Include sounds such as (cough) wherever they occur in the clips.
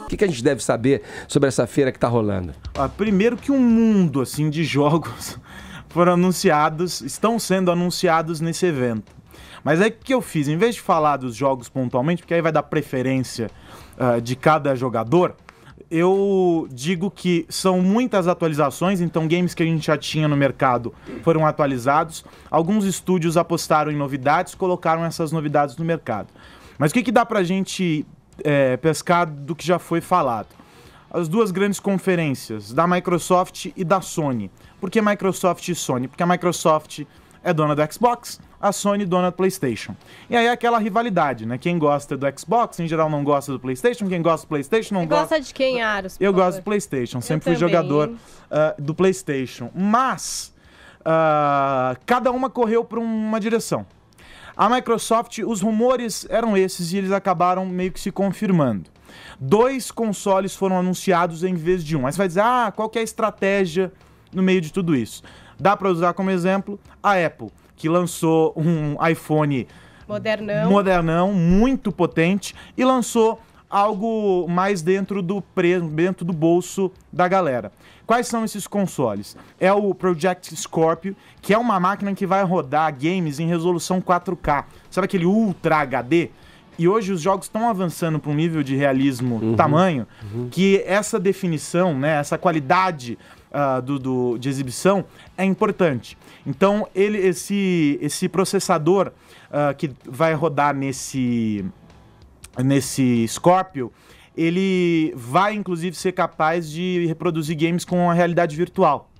O que, que a gente deve saber sobre essa feira que está rolando? Ah, primeiro que um mundo assim de jogos (laughs) foram anunciados, estão sendo anunciados nesse evento. Mas é que eu fiz, em vez de falar dos jogos pontualmente, porque aí vai dar preferência uh, de cada jogador, eu digo que são muitas atualizações, então games que a gente já tinha no mercado foram atualizados. Alguns estúdios apostaram em novidades, colocaram essas novidades no mercado. Mas o que, que dá pra gente é, pescar do que já foi falado? As duas grandes conferências, da Microsoft e da Sony. Por que Microsoft e Sony? Porque a Microsoft é dona do Xbox, a Sony dona do PlayStation. E aí é aquela rivalidade, né? Quem gosta do Xbox, em geral, não gosta do PlayStation. Quem gosta do PlayStation não gosta. gosta de quem, Aros? Eu favor. gosto do PlayStation. Sempre fui jogador uh, do PlayStation. Mas uh, cada uma correu para uma direção. A Microsoft, os rumores eram esses e eles acabaram meio que se confirmando. Dois consoles foram anunciados em vez de um. Aí você vai dizer, ah, qual que é a estratégia no meio de tudo isso? Dá para usar como exemplo a Apple, que lançou um iPhone modernão, modernão muito potente e lançou algo mais dentro do dentro do bolso da galera. Quais são esses consoles? É o Project Scorpio, que é uma máquina que vai rodar games em resolução 4K. Sabe aquele Ultra HD? E hoje os jogos estão avançando para um nível de realismo uhum. tamanho uhum. que essa definição, né, essa qualidade uh, do, do, de exibição é importante. Então, ele, esse, esse processador uh, que vai rodar nesse, nesse Scorpio, ele vai inclusive ser capaz de reproduzir games com a realidade virtual.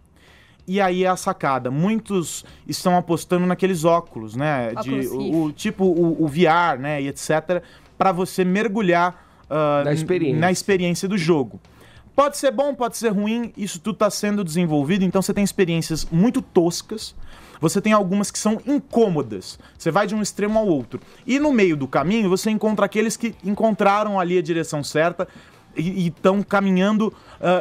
E aí é a sacada. Muitos estão apostando naqueles óculos, né? Óculos de, o, o, tipo o, o, VR, né? E etc. para você mergulhar uh, na, experiência. na experiência do jogo. Pode ser bom, pode ser ruim, isso tudo está sendo desenvolvido, então você tem experiências muito toscas, você tem algumas que são incômodas, você vai de um extremo ao outro. E no meio do caminho você encontra aqueles que encontraram ali a direção certa e estão caminhando uh,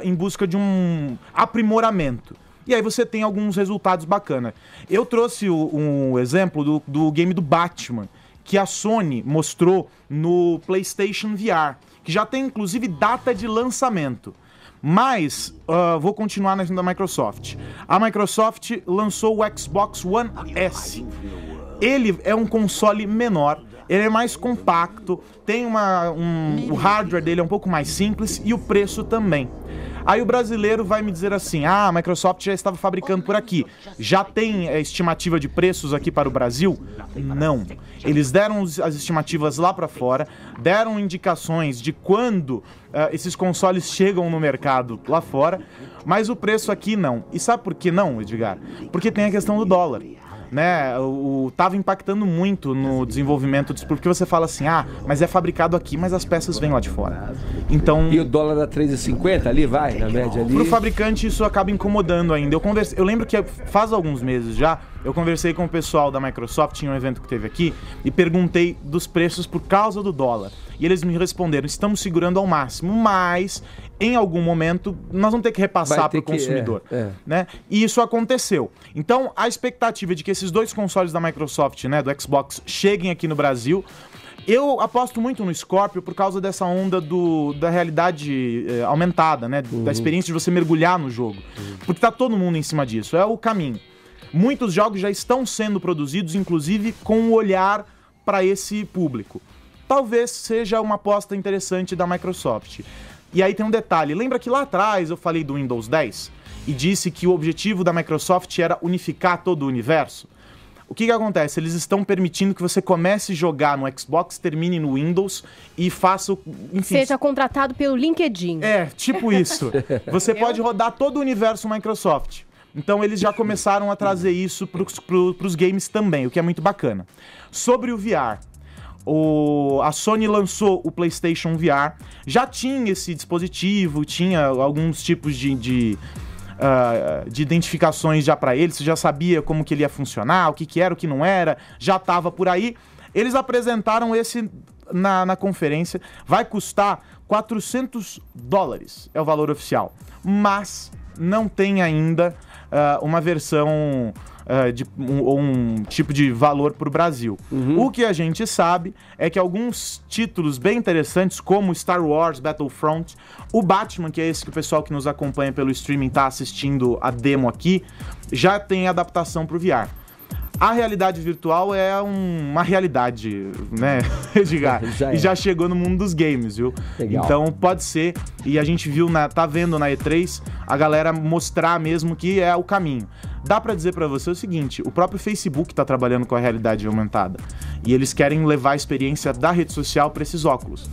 em busca de um aprimoramento. E aí você tem alguns resultados bacana. Eu trouxe o, um exemplo do, do game do Batman que a Sony mostrou no PlayStation VR, que já tem inclusive data de lançamento. Mas, uh, vou continuar na da Microsoft. A Microsoft lançou o Xbox One S. Ele é um console menor, ele é mais compacto, tem uma, um, o hardware dele é um pouco mais simples e o preço também. Aí o brasileiro vai me dizer assim: ah, a Microsoft já estava fabricando por aqui. Já tem é, estimativa de preços aqui para o Brasil? Não. Eles deram as estimativas lá para fora, deram indicações de quando uh, esses consoles chegam no mercado lá fora, mas o preço aqui não. E sabe por que não, Edgar? Porque tem a questão do dólar né, o, o, tava impactando muito no desenvolvimento disso, porque você fala assim, ah, mas é fabricado aqui, mas as peças vêm lá de fora. Então... E o dólar da 3,50 ali, vai, na média ali? Pro fabricante isso acaba incomodando ainda. Eu, converse... eu lembro que faz alguns meses já, eu conversei com o pessoal da Microsoft, em um evento que teve aqui, e perguntei dos preços por causa do dólar. E eles me responderam: estamos segurando ao máximo, mas em algum momento nós vamos ter que repassar para o é, consumidor. É, é. Né? E isso aconteceu. Então, a expectativa de que esses dois consoles da Microsoft, né, do Xbox, cheguem aqui no Brasil, eu aposto muito no Scorpio por causa dessa onda do, da realidade eh, aumentada, né? Uhum. Da experiência de você mergulhar no jogo. Uhum. Porque tá todo mundo em cima disso. É o caminho. Muitos jogos já estão sendo produzidos, inclusive com um olhar para esse público. Talvez seja uma aposta interessante da Microsoft. E aí tem um detalhe: lembra que lá atrás eu falei do Windows 10 e disse que o objetivo da Microsoft era unificar todo o universo? O que, que acontece? Eles estão permitindo que você comece a jogar no Xbox, termine no Windows e faça. Enfim, Seja contratado pelo LinkedIn. É, tipo isso. (laughs) Você pode rodar todo o universo Microsoft. Então eles já começaram a trazer isso para os games também, o que é muito bacana. Sobre o VR, o, a Sony lançou o PlayStation VR. Já tinha esse dispositivo, tinha alguns tipos de, de, uh, de identificações já para ele. Você já sabia como que ele ia funcionar, o que, que era, o que não era. Já estava por aí. Eles apresentaram esse na, na conferência. Vai custar 400 dólares, é o valor oficial. Mas não tem ainda uh, uma versão uh, de, ou um, um tipo de valor para o Brasil. Uhum. O que a gente sabe é que alguns títulos bem interessantes, como Star Wars Battlefront, o Batman, que é esse que o pessoal que nos acompanha pelo streaming está assistindo a demo aqui, já tem adaptação para o VR. A realidade virtual é um, uma realidade, né, Edgar? (laughs) (laughs) já é. E já chegou no mundo dos games, viu? Legal. Então pode ser, e a gente viu, na, tá vendo na E3, a galera mostrar mesmo que é o caminho. Dá para dizer para você o seguinte, o próprio Facebook tá trabalhando com a realidade aumentada, e eles querem levar a experiência da rede social para esses óculos.